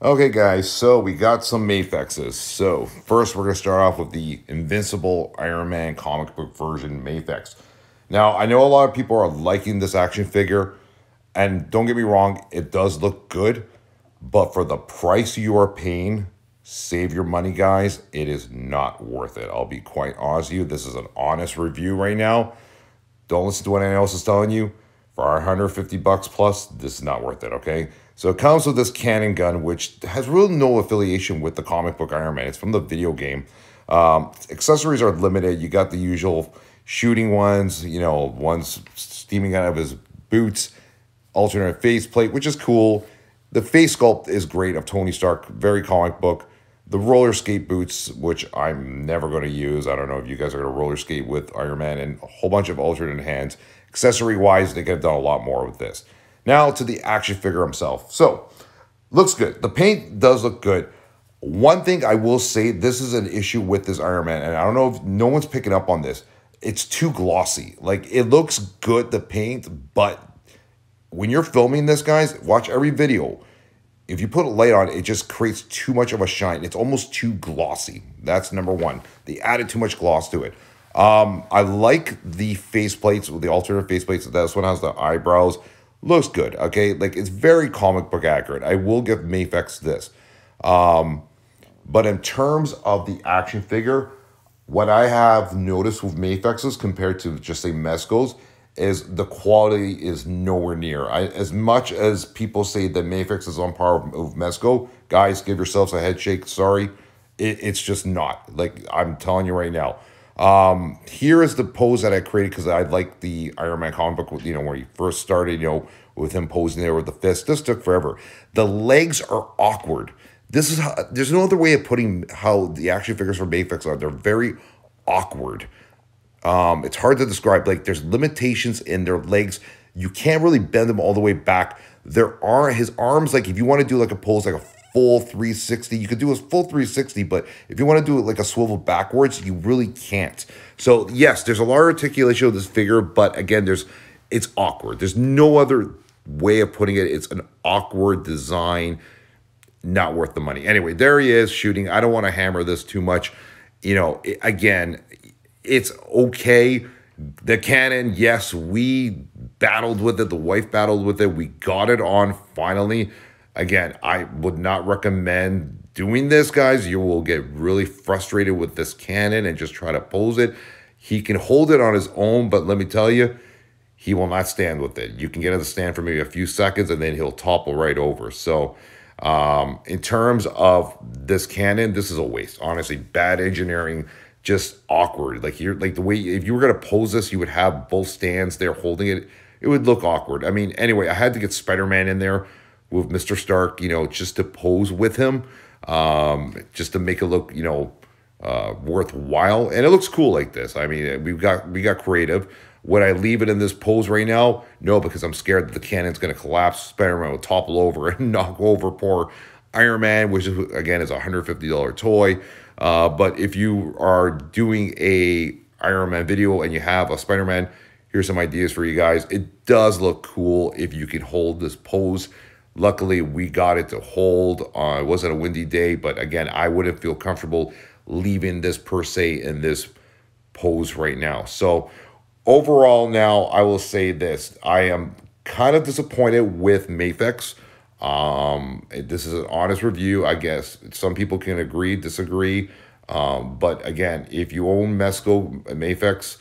Okay, guys, so we got some Mayfexes. So, first, we're going to start off with the Invincible Iron Man comic book version Mayfex. Now, I know a lot of people are liking this action figure, and don't get me wrong, it does look good, but for the price you are paying, save your money, guys. It is not worth it. I'll be quite honest with you. This is an honest review right now. Don't listen to what anyone else is telling you. For our 150 bucks plus, this is not worth it, okay? So it comes with this cannon gun, which has really no affiliation with the comic book Iron Man. It's from the video game. Um, accessories are limited. You got the usual shooting ones, you know, ones steaming out of his boots, alternate face plate, which is cool. The face sculpt is great of Tony Stark, very comic book. The roller skate boots, which I'm never going to use. I don't know if you guys are going to roller skate with Iron Man and a whole bunch of alternate hands. Accessory wise, they could have done a lot more with this. Now to the action figure himself. So, looks good. The paint does look good. One thing I will say, this is an issue with this Iron Man, and I don't know if no one's picking up on this. It's too glossy. Like it looks good, the paint, but when you're filming this, guys, watch every video. If you put a light on, it just creates too much of a shine. It's almost too glossy. That's number one. They added too much gloss to it. Um, I like the face plates, the alternative plates. This one has the eyebrows. Looks good, okay? Like, it's very comic book accurate. I will give Mafex this. Um, but in terms of the action figure, what I have noticed with Mafexes compared to just say Meskos is the quality is nowhere near. I, as much as people say that Mafex is on par with Mesko, guys, give yourselves a head shake. Sorry, it, it's just not. Like I'm telling you right now, um, here is the pose that I created because I like the Iron Man comic book, you know, where he first started, you know, with him posing there with the fist. This took forever. The legs are awkward. This is how, there's no other way of putting how the action figures from Mayfix are. They're very awkward. Um, it's hard to describe. Like there's limitations in their legs. You can't really bend them all the way back. There are his arms. Like if you want to do like a pose, like a full 360. You could do a full 360, but if you want to do it like a swivel backwards, you really can't. So yes, there's a lot of articulation of this figure, but again, there's it's awkward. There's no other way of putting it. It's an awkward design, not worth the money. Anyway, there he is shooting. I don't want to hammer this too much. You know, it, again, it's okay. The cannon, yes, we battled with it. The wife battled with it. We got it on finally. Again, I would not recommend doing this, guys. You will get really frustrated with this cannon and just try to pose it. He can hold it on his own, but let me tell you, he will not stand with it. You can get in the stand for maybe a few seconds and then he'll topple right over. So, um, in terms of this cannon, this is a waste. Honestly, bad engineering, just awkward. Like you're like the way if you were gonna pose this, you would have both stands there holding it. It would look awkward. I mean, anyway, I had to get Spider Man in there with Mr. Stark, you know, just to pose with him, um, just to make it look, you know, uh, worthwhile. And it looks cool like this. I mean, we've got we got creative. Would I leave it in this pose right now? No, because I'm scared that the cannon's going to collapse. Spider-Man will topple over and knock over poor Iron Man, which is, again is a $150 toy. Uh, but if you are doing a Iron Man video and you have a Spider-Man, here's some ideas for you guys. It does look cool if you can hold this pose Luckily, we got it to hold. Uh, it wasn't a windy day, but again, I wouldn't feel comfortable leaving this per se in this pose right now. So overall now, I will say this. I am kind of disappointed with Mafex. Um, this is an honest review, I guess. Some people can agree, disagree. Um, but again, if you own Mesco Mafex,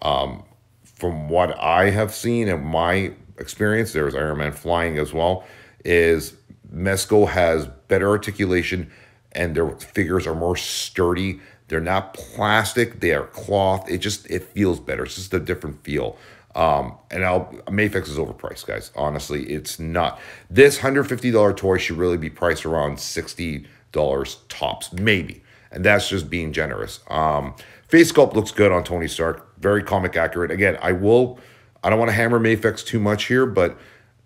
um, from what I have seen and my experience, there's Iron Man flying as well is Mesco has better articulation and their figures are more sturdy. They're not plastic. They are cloth. It just it feels better. It's just a different feel. Um, and I'll Mayfix is overpriced, guys. Honestly, it's not. This hundred fifty dollar toy should really be priced around sixty dollars tops, maybe. And that's just being generous. Um, face sculpt looks good on Tony Stark. Very comic accurate. Again, I will. I don't want to hammer Mayfix too much here, but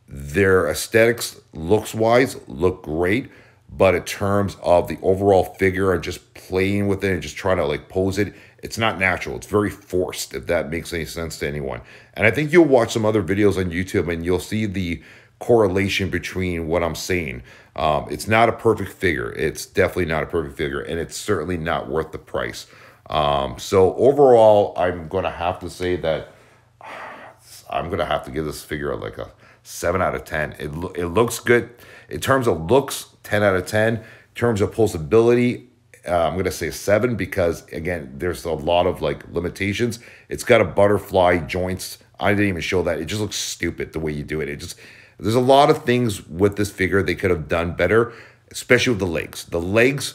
their aesthetics, looks wise, look great, but in terms of the overall figure and just playing with it and just trying to like pose it, it's not natural. It's very forced, if that makes any sense to anyone. And I think you'll watch some other videos on YouTube and you'll see the correlation between what I'm saying. Um, it's not a perfect figure. It's definitely not a perfect figure, and it's certainly not worth the price. Um, so overall, I'm going to have to say that I'm going to have to give this figure like a 7 out of 10. It, lo- it looks good. In terms of looks, 10 out of 10. In terms of pulsability, uh, I'm going to say 7 because, again, there's a lot of like limitations. It's got a butterfly joints. I didn't even show that. It just looks stupid the way you do it. It just, there's a lot of things with this figure they could have done better, especially with the legs. The legs,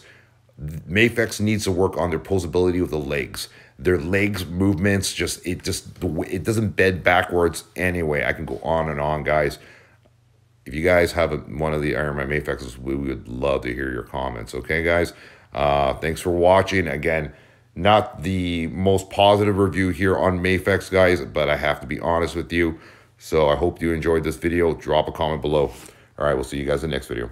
Mafex needs to work on their posability with the legs their legs movements just it just it doesn't bed backwards anyway i can go on and on guys if you guys have a, one of the iron man mayfexes we would love to hear your comments okay guys uh thanks for watching again not the most positive review here on mayfex guys but i have to be honest with you so i hope you enjoyed this video drop a comment below all right we'll see you guys in the next video